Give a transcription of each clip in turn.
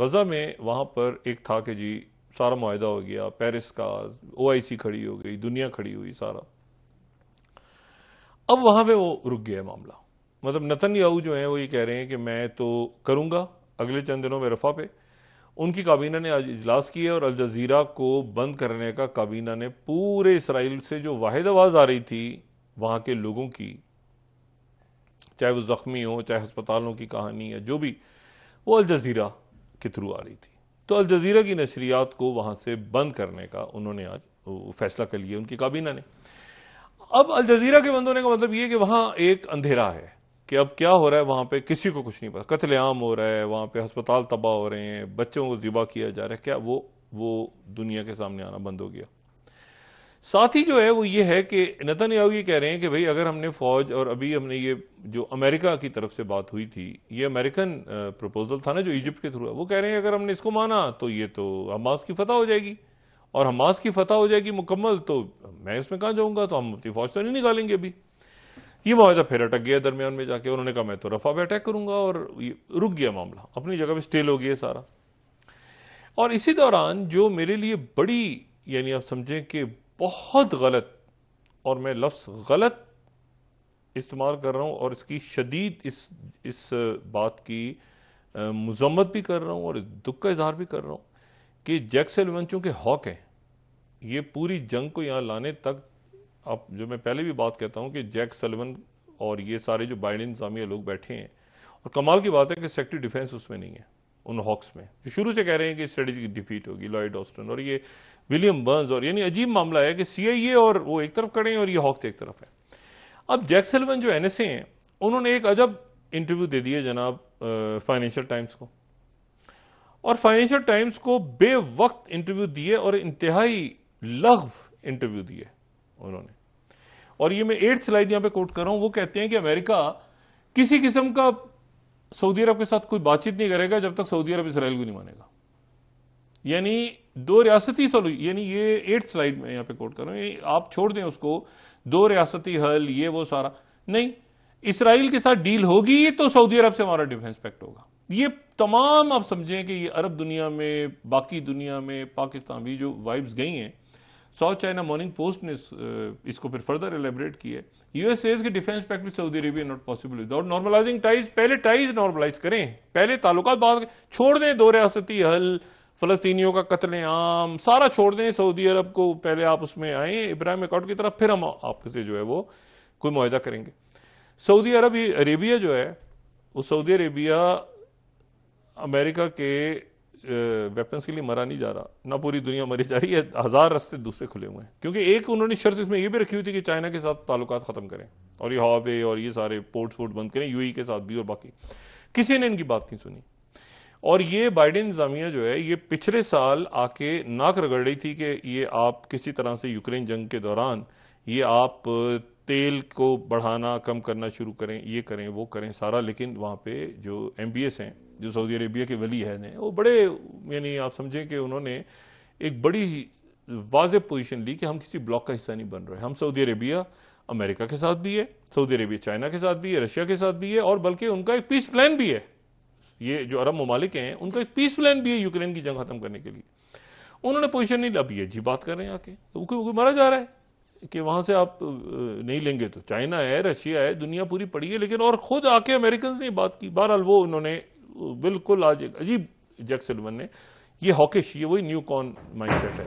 गज़ा में वहाँ पर एक था कि जी सारा माहा हो गया पेरिस का ओ आई सी खड़ी हो गई दुनिया खड़ी हुई सारा अब वहाँ पे वो रुक गया मामला मतलब नतन याऊ जो है वो ये कह रहे हैं कि मैं तो करूँगा अगले चंद दिनों में रफा पे उनकी काबीना ने आज इजलास किया और अल जजीरा को बंद करने का काबीना ने पूरे इसराइल से जो वाहिद आवाज़ आ रही थी वहाँ के लोगों की चाहे वो ज़ख्मी हो चाहे अस्पतालों की कहानी या जो भी वो अल जजीरा के थ्रू आ रही थी तो अल जजीरा की नशरियात को वहाँ से बंद करने का उन्होंने आज फैसला कर लिया उनकी काबीना ने अब अल जजीरा के बंद होने का मतलब ये कि वहाँ एक अंधेरा है कि अब क्या हो रहा है वहाँ पे किसी को कुछ नहीं पता कतलेआम हो रहा है वहाँ पे हस्पताल तबाह हो रहे हैं बच्चों को ज़िबा किया जा रहा है क्या वो वो दुनिया के सामने आना बंद हो गया साथ ही जो है वो ये है कि नतन याहू ये कह रहे हैं कि भाई अगर हमने फौज और अभी हमने ये जो अमेरिका की तरफ से बात हुई थी ये अमेरिकन प्रपोजल था ना जो इजिप्ट के थ्रू वो कह रहे हैं अगर हमने इसको माना तो ये तो हमास की फतह हो जाएगी और हमास की फतह हो जाएगी मुकम्मल तो मैं उसमें कहाँ जाऊँगा तो हम अपनी फौज तो नहीं निकालेंगे अभी ये मुआवजा फिर अटक गया दरमियान में जाके उन्होंने कहा मैं तो रफा पे अटैक करूंगा और रुक गया मामला अपनी जगह पर स्टेल हो गया सारा और इसी दौरान जो मेरे लिए बड़ी यानी आप समझें कि बहुत गलत और मैं लफ्स गलत इस्तेमाल कर रहा हूँ और इसकी शदीद इस इस बात की मजम्मत भी कर रहा हूँ और दुख का इजहार भी कर रहा हूँ कि जैक्सल वन चूँकि हॉक हैं ये पूरी जंग को यहाँ लाने तक आप जो मैं पहले भी बात कहता हूँ कि जैक सलवन और ये सारे जो बाइडन इंतजामिया लोग बैठे हैं और कमाल की बात है कि सेक्टरी डिफेंस उसमें नहीं है उन हॉक्स में जो शुरू से कह रहे हैं कि स्ट्रेटेजिक डिफीट होगी लॉयड ऑस्टन और ये विलियम बर्न्स और यानी अजीब मामला है कि सीआईए और वो एक तरफ खड़े हैं और ये हॉक्स एक तरफ है अब जैक्सलवन जो एनएसए हैं उन्होंने एक अजब इंटरव्यू दे दिया जनाब फाइनेंशियल टाइम्स को और फाइनेंशियल टाइम्स को बे वक्त इंटरव्यू दिए और इंतहाई लघ इंटरव्यू दिए उन्होंने और ये मैं एट स्लाइड यहां पे कोट कर रहा हूं वो कहते हैं कि अमेरिका किसी किस्म का सऊदी अरब के साथ कोई बातचीत नहीं करेगा जब तक सऊदी अरब इसराइल को नहीं मानेगा यानी दो रियासती सोल्यूशन यानी ये एट स्लाइड में यहां पे कोट कर रहा हूं आप छोड़ दें उसको दो रियासती हल ये वो सारा नहीं इसराइल के साथ डील होगी तो सऊदी अरब से हमारा डिफेंस पैक्ट होगा ये तमाम आप समझें कि ये अरब दुनिया में बाकी दुनिया में पाकिस्तान भी जो वाइब्स गई हैं साउथ चाइना मॉर्निंग पोस्ट ने इसको फिर फर्दर एलेबरेट किया US says defence pact with Saudi Arabia not possible without normalising ties पहले टाइज नॉर्मलाइज करें पहले ताल्लुकात बात छोड़ दें दो रियासती हल फलस्तियों का कत्ल आम सारा छोड़ दें सऊदी अरब को पहले आप उसमें आए इब्राहिम अकाउट की तरफ फिर हम आपसे जो है वो कोई मुहिदा करेंगे सऊदी अरब अरेबिया जो है वो सऊदी अरेबिया अमेरिका के वेपन्स के लिए मरा नहीं जा रहा ना पूरी दुनिया मरी जा रही है हज़ार रास्ते दूसरे खुले हुए हैं क्योंकि एक उन्होंने शर्त इसमें यह भी रखी हुई थी कि चाइना के साथ ताल्लुक ख़त्म करें और ये हॉवे और ये सारे पोर्ट्स वोट बंद करें यू e के साथ भी और बाकी किसी ने इनकी बात नहीं सुनी और ये बाइडेन इंतजामिया जो है ये पिछले साल आके नाक रगड़ रही थी कि ये आप किसी तरह से यूक्रेन जंग के दौरान ये आप तेल को बढ़ाना कम करना शुरू करें ये करें वो करें सारा लेकिन वहाँ पे जो एम बी एस हैं जो सऊदी अरेबिया के वली है ने वो बड़े यानी आप समझें कि उन्होंने एक बड़ी वाज पोजीशन ली कि हम किसी ब्लॉक का हिस्सा नहीं बन रहे हम सऊदी अरेबिया अमेरिका के साथ भी है सऊदी अरेबिया चाइना के साथ भी है रशिया के साथ भी है और बल्कि उनका एक पीस प्लान भी है ये जो अरब ममालिक हैं उनका एक पीस प्लान भी है यूक्रेन की जंग खत्म करने के लिए उन्होंने पोजीशन नहीं अब ये जी बात कर रहे हैं आके तो क्योंकि मरा जा रहा है कि वहाँ से आप नहीं लेंगे तो चाइना है रशिया है दुनिया पूरी पड़ी है लेकिन और ख़ुद आके अमेरिकन ने बात की बहरहाल वो उन्होंने बिल्कुल आज एक अजीब जैक सिलवन ने ये हॉकिश ये वही न्यू कॉन माइंड सेट है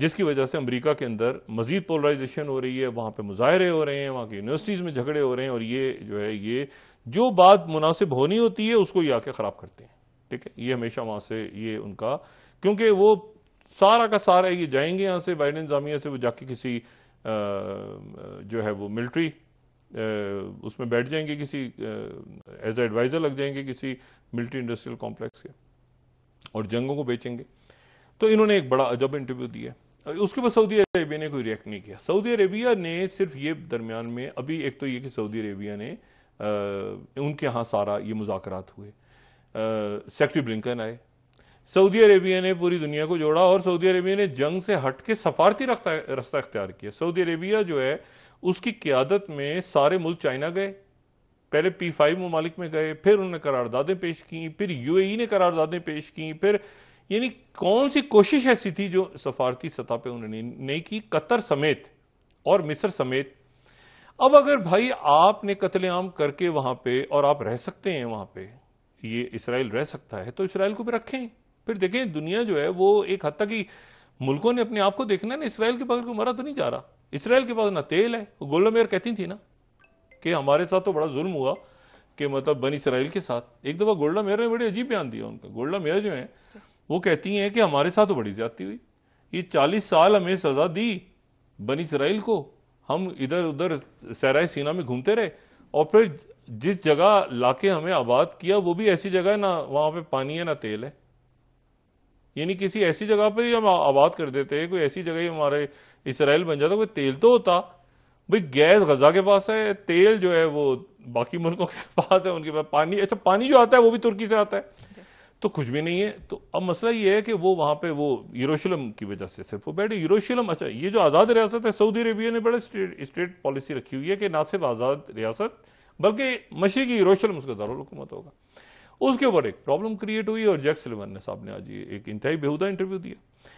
जिसकी वजह से अमेरिका के अंदर मजीद पोलराइजेशन हो रही है वहाँ पर मुजाहरे हो रहे हैं वहाँ की यूनिवर्सिटीज़ में झगड़े हो रहे हैं और ये जो है ये जो बात मुनासिब होनी होती है उसको ये आके ख़राब करते हैं ठीक है ये हमेशा वहाँ से ये उनका क्योंकि वो सारा का सारा ये जाएंगे यहाँ से बाइडन जामिया से वो जाके किसी आ, जो है वो मिलिट्री उसमें बैठ जाएंगे किसी एज एडवाइज़र लग जाएंगे किसी मिलिट्री इंडस्ट्रियल कॉम्प्लेक्स के और जंगों को बेचेंगे तो इन्होंने एक बड़ा अजब इंटरव्यू दिया उसके बाद सऊदी अरेबिया ने कोई रिएक्ट नहीं किया सऊदी अरेबिया ने सिर्फ ये दरमियान में अभी एक तो ये कि सऊदी अरेबिया ने आ, उनके यहाँ सारा ये मुजात हुए सेक्रेटरी ब्लिंकन आए सऊदी अरेबिया ने पूरी दुनिया को जोड़ा और सऊदी अरेबिया ने जंग से हट के सफारती रास्ता अख्तियार किया सऊदी अरेबिया जो है उसकी क्यादत में सारे मुल्क चाइना गए पहले पी फाइव ममालिक में गए फिर उन्होंने करारदादें पेश की फिर यू ए e ने करारदादें पेश की फिर यानी कौन सी कोशिश ऐसी थी जो सफारती सतह पर उन्होंने नहीं की कतर समेत और मिस्र समेत अब अगर भाई आपने कतलेआम करके वहां पे और आप रह सकते हैं वहां पे ये इसराइल रह सकता है तो इसराइल को भी रखें फिर देखें दुनिया जो है वो एक हद तक ही मुल्कों ने अपने आप को देखना ना इसराइल के बगल को मरा तो नहीं जा रहा इसराइल के पास ना तेल है गोल्डा मेयर कहती थी ना कि हमारे साथ तो बड़ा जुल्म हुआ कि मतलब बन इसराइल के साथ एक दफ़ा गोल्डा मेयर ने बड़े अजीब बयान दिया उनका गोल्डा मेयर जो है वो कहती हैं कि हमारे साथ तो बड़ी ज्यादा हुई ये चालीस साल हमें सज़ा दी बन इसराइल को हम इधर उधर सराय सीना में घूमते रहे और फिर जिस जगह लाके हमें आबाद किया वो भी ऐसी जगह है ना वहाँ पे पानी है ना तेल है यानी किसी ऐसी जगह पर ही हम आबाद कर देते कोई ऐसी जगह ही हमारे इसराइल बन जाता कोई तेल तो होता भाई गैस गजा के पास है तेल जो है वो बाकी मुल्कों के पास है उनके पास पानी अच्छा पानी जो आता है वो भी तुर्की से आता है तो कुछ भी नहीं है तो अब मसला ये है कि वो वहां पे वो यूरोशलम की वजह से सिर्फ वो बैठे यूरोशलम अच्छा ये जो आज़ाद रियासत है सऊदी अरेबिया ने बड़े स्टेट स्टेट पॉलिसी रखी हुई है कि ना सिर्फ आज़ाद रियासत बल्कि मशरकी यूरोशलम उसका दारकूमत होगा उसके ऊपर एक प्रॉब्लम क्रिएट हुई और जैक सिलेवन ने साहब ने आज ये एक इंतहाई बेहुदा इंटरव्यू दिया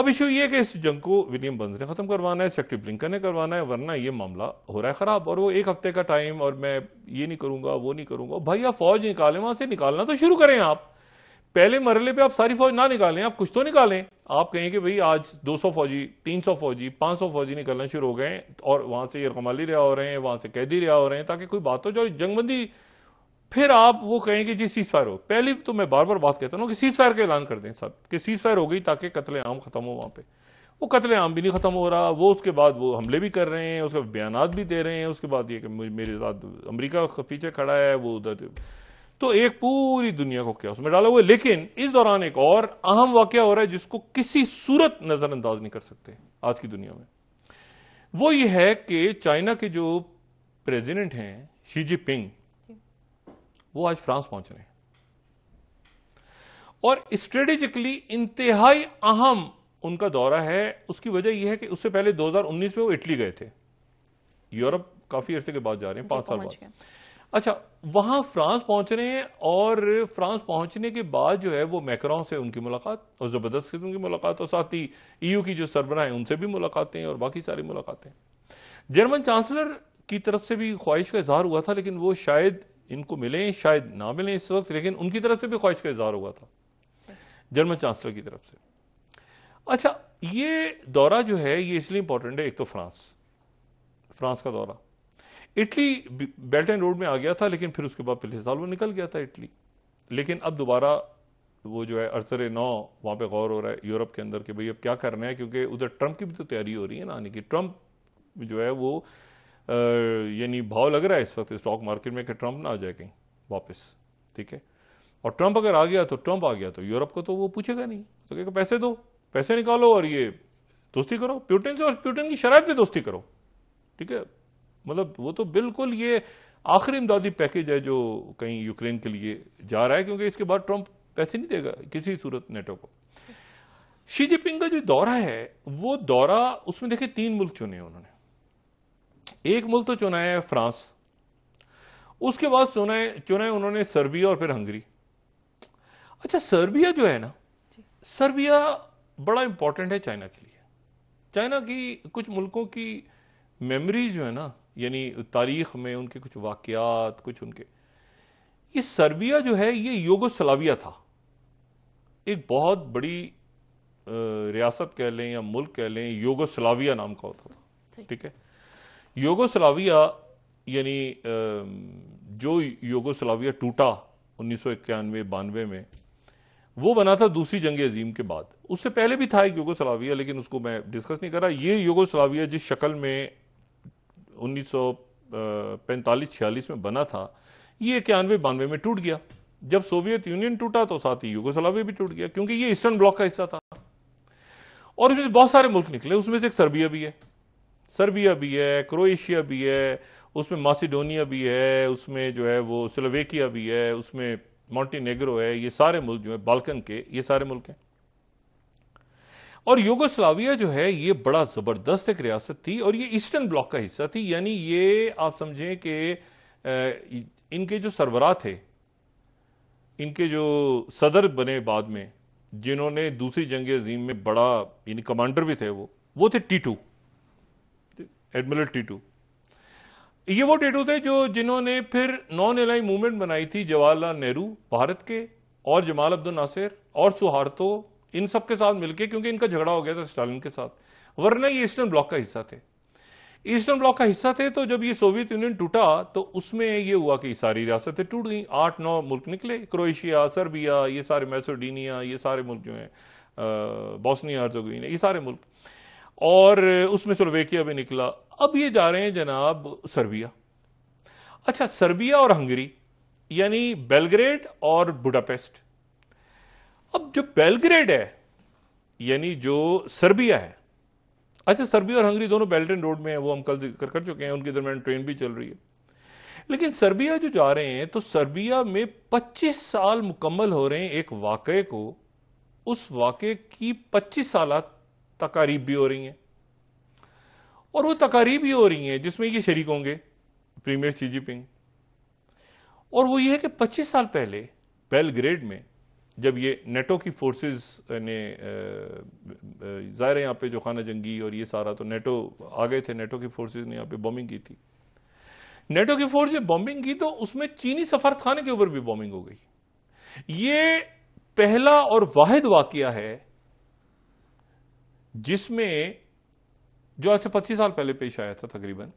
अब इशू ये कि इस जंग को विलियम बंस ने ख़त्म करवाना है सेक्रेटरी ब्लिंकन ने करवाना है वरना ये मामला हो रहा है ख़राब और वो एक हफ्ते का टाइम और मैं ये नहीं करूंगा वो नहीं करूंगा भाई आप फौज निकालें वहां से निकालना तो शुरू करें आप पहले मरले पे आप सारी फौज ना निकालें आप कुछ तो निकालें आप कहें कि भाई आज 200 फौजी 300 फौजी 500 फौजी निकलना शुरू हो गए और वहां से ये रकमाली रिहा हो रहे हैं वहां से कैदी रिहा हो रहे हैं ताकि कोई बात हो जो जंगबंदी फिर आप वो कहेंगे जी सीज फायर हो पहली तो मैं बार बार बात कहता हूँ कि सीज फायर का ऐलान कर दें साहब कि सीज फायर हो गई ताकि कतले आम खत्म हो वहाँ पे वो कतले आम भी नहीं खत्म हो रहा वो उसके बाद वो हमले भी कर रहे हैं उसके बाद बयान भी दे रहे हैं उसके बाद ये कि मेरे साथ अमरीका पीछे खड़ा है वो उधर तो एक पूरी दुनिया को क्या उसमें डाला हुआ है लेकिन इस दौरान एक और अहम वाक्य हो रहा है जिसको किसी सूरत नजरअंदाज नहीं कर सकते आज की दुनिया में वो ये है कि चाइना के जो प्रेसिडेंट हैं शी जिनपिंग वो आज फ्रांस पहुंच रहे हैं और स्ट्रेटेजिकली इंतहाई अहम उनका दौरा है उसकी वजह यह है कि उससे पहले 2019 में वो इटली गए थे यूरोप काफी अरसे के बाद जा रहे हैं पांच साल बाद अच्छा वहां फ्रांस पहुंच रहे हैं और फ्रांस पहुंचने के बाद जो है वो मैकरों से उनकी मुलाकात और जबरदस्त किस्म की मुलाकात और साथ ही ईयू की जो सरबराह है उनसे भी मुलाकातें और बाकी सारी मुलाकातें जर्मन चांसलर की तरफ से भी ख्वाहिश का इजहार हुआ था लेकिन वो शायद इनको मिलें शायद ना मिलें इस वक्त लेकिन उनकी तरफ से भी ख्वाहिश का इजहार हुआ था जर्मन चांसलर की तरफ से अच्छा ये दौरा जो है ये इसलिए इंपॉर्टेंट है एक तो फ्रांस फ्रांस का दौरा इटली बेल्ट एंड रोड में आ गया था लेकिन फिर उसके बाद पिछले साल वो निकल गया था इटली लेकिन अब दोबारा वो जो है अरसर नौ वहाँ पे गौर हो रहा है यूरोप के अंदर कि भाई अब क्या करना है क्योंकि उधर ट्रंप की भी तो तैयारी हो रही है ना आने की ट्रंप जो है वो यानी भाव लग रहा है इस वक्त स्टॉक मार्केट में कि ट्रंप ना आ जाए कहीं वापस ठीक है और ट्रंप अगर आ गया तो ट्रंप आ गया तो यूरोप को तो वो पूछेगा नहीं तो कहेगा पैसे दो पैसे निकालो और ये दोस्ती करो प्यूटन से और प्यूटिन की शराब से दोस्ती करो ठीक है मतलब वो तो बिल्कुल ये आखिरी इमदादी पैकेज है जो कहीं यूक्रेन के लिए जा रहा है क्योंकि इसके बाद ट्रंप पैसे नहीं देगा किसी सूरत नेटो को शी जिनपिंग का जो दौरा है वो दौरा उसमें देखे तीन मुल्क चुने उन्होंने एक मुल्क तो चुना है फ्रांस उसके बाद चुना है चुना है उन्होंने सर्बिया और फिर हंगरी अच्छा सर्बिया जो है ना सर्बिया बड़ा इंपॉर्टेंट है चाइना के लिए चाइना की कुछ मुल्कों की मेमरी जो है ना यानी तारीख में उनके कुछ वाकयात कुछ उनके ये सर्बिया जो है ये सलाविया था एक बहुत बड़ी रियासत कह लें या मुल्क कह लें योगोस्लाविया नाम का होता था ठीक है योगोस्लाविया यानी जो योगोस्लाविया टूटा उन्नीस सौ इक्यानवे बानवे में वो बना था दूसरी जंग अजीम के बाद उससे पहले भी था एक योगोस्लाविया लेकिन उसको मैं डिस्कस नहीं कर रहा ये योगोस्लाविया जिस शक्ल में उन्नीस सौ पैंतालीस छियालीस में बना था ये इक्यानवे बानवे में टूट गया जब सोवियत यूनियन टूटा तो साथ ही यूगोस्लाविया भी टूट गया क्योंकि ये ईस्टर्न ब्लॉक का हिस्सा था और इसमें बहुत सारे मुल्क निकले उसमें से एक सर्बिया भी है सर्बिया भी है क्रोएशिया भी है उसमें मासिडोनिया भी है उसमें जो है वो सिलोवेकिया भी है उसमें मॉन्टीनेग्रो है ये सारे मुल्क जो है बाल्कन के ये सारे मुल्क हैं और योगोस्लाविया जो है ये बड़ा ज़बरदस्त एक रियासत थी और ये ईस्टर्न ब्लॉक का हिस्सा थी यानी ये आप समझें कि इनके जो सरबराह थे इनके जो सदर बने बाद में जिन्होंने दूसरी जंग अजीम में बड़ा यानी कमांडर भी थे वो वो थे टीटू एडमिरल टीटू ये वो टीटू थे जो जिन्होंने फिर नॉन एलाइन मूवमेंट बनाई थी जवाहरलाल नेहरू भारत के और जमाल अब्दुल नासिर और सुहार्तो इन सब के साथ मिलके क्योंकि इनका झगड़ा हो गया था स्टालिन के साथ वरना ये ईस्टर्न ब्लॉक का हिस्सा थे ईस्टर्न ब्लॉक का हिस्सा थे तो जब ये सोवियत यूनियन टूटा तो उसमें ये हुआ कि सारी रियासतें टूट गई आठ नौ मुल्क निकले क्रोएशिया सर्बिया ये सारे मैसोडीनिया ये सारे मुल्क जो हैं बॉस्निया हर्जोगीना ये सारे मुल्क और उसमें स्लोवेकिया भी निकला अब ये जा रहे हैं जनाब सर्बिया अच्छा सर्बिया और हंगरी यानी बेलग्रेड और बुडापेस्ट अब जो बेलग्रेड है यानी जो सर्बिया है अच्छा सर्बिया और हंगरी दोनों बेल्टन रोड में है वो हम कल जिक्र कर चुके हैं उनके दरमियान ट्रेन भी चल रही है लेकिन सर्बिया जो जा रहे हैं तो सर्बिया में 25 साल मुकम्मल हो रहे हैं एक वाक़े को उस वाकये की 25 साल तकारीब भी हो रही हैं और वो तकारीब भी हो रही हैं जिसमें ये शरीक होंगे प्रीमियर जी पिंग और वो ये है कि पच्चीस साल पहले बेलग्रेड में जब ये नेटो की फोर्सेस ने ज़ाहिर है यहाँ पे जो खाना जंगी और ये सारा तो नेटो आ गए थे नेटो की फोर्सेस ने यहाँ पे बॉम्बिंग की थी नेटो की फोर्स जब बॉम्बिंग की तो उसमें चीनी सफारतखाने के ऊपर भी बॉम्बिंग हो गई ये पहला और वाहिद वाकया है जिसमें जो आज से पच्चीस साल पहले पेश आया था तकरीबन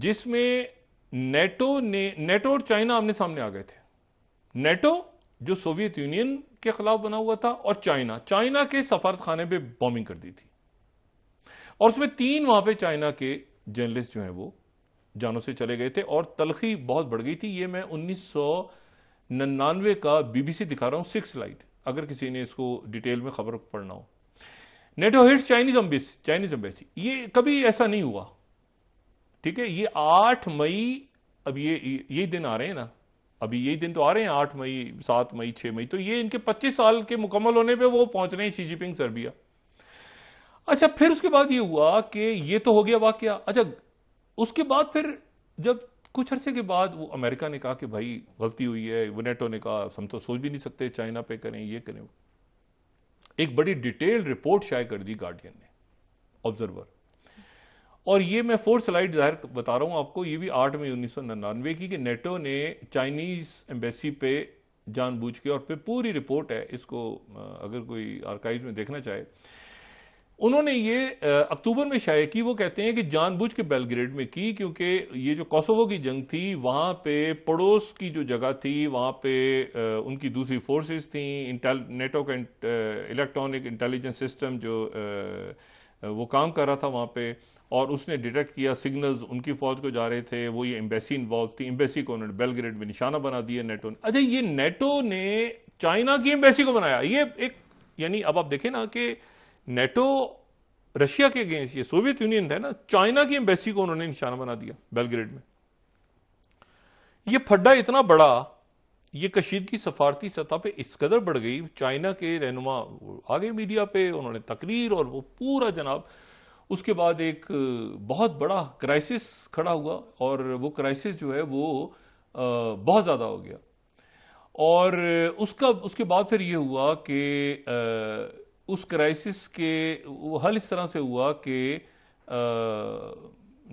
जिसमें नेटो ने नेटो और चाइना आमने सामने आ गए थे नेटो जो सोवियत यूनियन के खिलाफ बना हुआ था और चाइना चाइना के सफारत खाने पर बॉम्बिंग कर दी थी और उसमें तीन वहां पे चाइना के जर्नलिस्ट जो हैं वो जानों से चले गए थे और तलखी बहुत बढ़ गई थी ये मैं उन्नीस का बीबीसी दिखा रहा हूं सिक्स लाइट अगर किसी ने इसको डिटेल में खबर पढ़ना हो NATO hits Chinese embassy Chinese embassy ये कभी ऐसा नहीं हुआ ठीक है ये आठ मई अब ये यही दिन आ रहे हैं ना अभी यही दिन तो आ रहे हैं आठ मई सात मई छह मई तो ये इनके पच्चीस साल के मुकम्मल होने पे वो पहुंच रहे हैं शी जिनपिंग सर्बिया अच्छा फिर उसके बाद ये हुआ कि ये तो हो गया वाक्य अच्छा उसके बाद फिर जब कुछ अरसे के बाद वो अमेरिका ने कहा कि भाई गलती हुई है वो नेटो ने कहा हम तो सोच भी नहीं सकते चाइना पे करें ये करें एक बड़ी डिटेल्ड रिपोर्ट शायद कर दी गार्डियन ने ऑब्जर्वर और ये मैं फोर्थ स्लाइड जाहिर बता रहा हूं आपको ये भी आठ मई उन्नीस सौ की कि नेटो ने चाइनीज़ एम्बेसी पे जानबूझ के और पे पूरी रिपोर्ट है इसको अगर कोई आर्काइव में देखना चाहे उन्होंने ये अक्टूबर में शाये की वो कहते हैं कि जानबूझ के बेलग्रेड में की क्योंकि ये जो कोसोवो की जंग थी वहाँ पे पड़ोस की जो जगह थी वहाँ पे उनकी दूसरी फोर्सेस थी इंटेल नेटो का इलेक्ट्रॉनिक इंटेलिजेंस सिस्टम जो वो काम कर रहा था वहाँ पे और उसने डिटेक्ट किया सिग्नल्स उनकी फौज को जा रहे थे वो ये एम्बेसी इन्वॉल्व थी एम्बेसी को उन्होंने बेलग्रेड में निशाना बना दिया नेटो ने अच्छा ये नेटो ने चाइना की एम्बेसी को बनाया ये एक यानी अब आप देखें ना कि नेटो रशिया के अगेंस्ट ये सोवियत यूनियन है ना चाइना की एम्बेसी को उन्होंने निशाना बना दिया बेलग्रेड में ये फड्डा इतना बड़ा ये की सफारती सतह पे इस कदर बढ़ गई चाइना के रहनुमा आगे मीडिया पे उन्होंने तकरीर और वो पूरा जनाब उसके बाद एक बहुत बड़ा क्राइसिस खड़ा हुआ और वो क्राइसिस जो है वो बहुत ज़्यादा हो गया और उसका उसके बाद फिर ये हुआ कि उस क्राइसिस के वो हल इस तरह से हुआ कि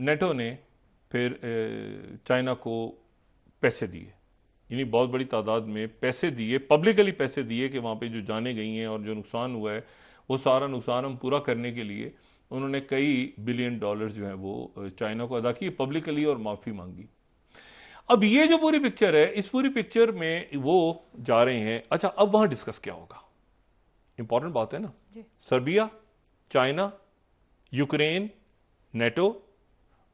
नेटो ने फिर चाइना को पैसे दिए यानी बहुत बड़ी तादाद में पैसे दिए पब्लिकली पैसे दिए कि वहाँ पे जो जाने गई हैं और जो नुकसान हुआ है वो सारा नुकसान हम पूरा करने के लिए उन्होंने कई बिलियन डॉलर्स जो हैं वो चाइना को अदा किए पब्लिकली और माफ़ी मांगी अब ये जो पूरी पिक्चर है इस पूरी पिक्चर में वो जा रहे हैं अच्छा अब वहाँ डिस्कस क्या होगा इंपॉर्टेंट बात है ना सर्बिया चाइना यूक्रेन नेटो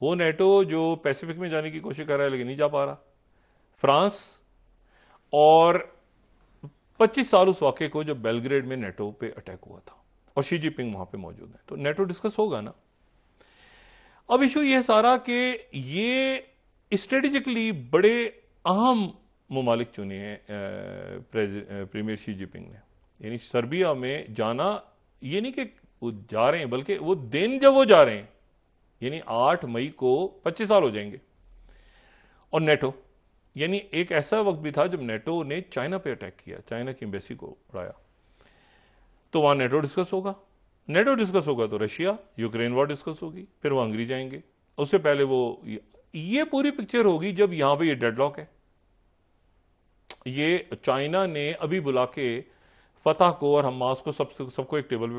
वो नेटो जो पैसिफिक में जाने की कोशिश कर रहा है लेकिन नहीं जा पा रहा फ्रांस और 25 साल उस वाक्य को जब बेलग्रेड में नेटो पे अटैक हुआ था और शी जिनपिंग वहां पे मौजूद है तो नेटो डिस्कस होगा ना अब इशू यह सारा कि ये स्ट्रेटेजिकली बड़े अहम ममालिक चुने हैं प्रीमियर शी जिनपिंग ने यानी सर्बिया में जाना ये नहीं कि वो जा रहे हैं बल्कि वो दिन जब वो जा रहे हैं यानी आठ मई को पच्चीस साल हो जाएंगे और नेटो यानी एक ऐसा वक्त भी था जब नेटो ने चाइना पे अटैक किया चाइना की एम्बेसी को उड़ाया तो वहां नेटो डिस्कस होगा नेटो डिस्कस होगा तो रशिया यूक्रेन वॉर डिस्कस होगी फिर वो अंग्री जाएंगे उससे पहले वो ये पूरी पिक्चर होगी जब यहां पे ये डेडलॉक है ये चाइना ने अभी बुला के फतह को और हमास को सब सबको एक टेबल